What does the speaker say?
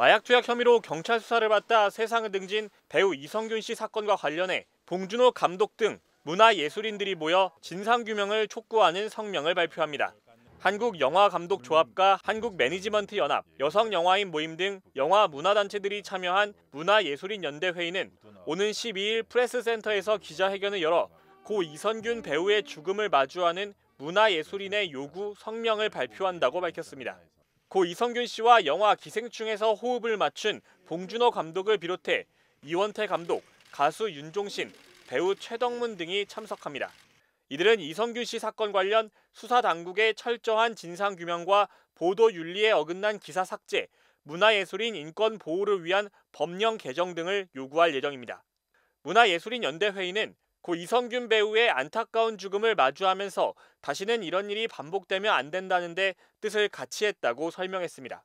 마약 투약 혐의로 경찰 수사를 받다 세상을 등진 배우 이성균 씨 사건과 관련해 봉준호 감독 등 문화예술인들이 모여 진상규명을 촉구하는 성명을 발표합니다. 한국영화감독조합과 한국매니지먼트연합, 여성영화인 모임 등 영화 문화단체들이 참여한 문화예술인연대회의는 오는 12일 프레스센터에서 기자회견을 열어 고 이선균 배우의 죽음을 마주하는 문화예술인의 요구 성명을 발표한다고 밝혔습니다. 고 이성균 씨와 영화 기생충에서 호흡을 맞춘 봉준호 감독을 비롯해 이원태 감독, 가수 윤종신, 배우 최덕문 등이 참석합니다. 이들은 이성균 씨 사건 관련 수사 당국의 철저한 진상 규명과 보도 윤리에 어긋난 기사 삭제, 문화예술인 인권 보호를 위한 법령 개정 등을 요구할 예정입니다. 문화예술인 연대회의는 고 이성균 배우의 안타까운 죽음을 마주하면서 다시는 이런 일이 반복되면 안 된다는데 뜻을 같이 했다고 설명했습니다.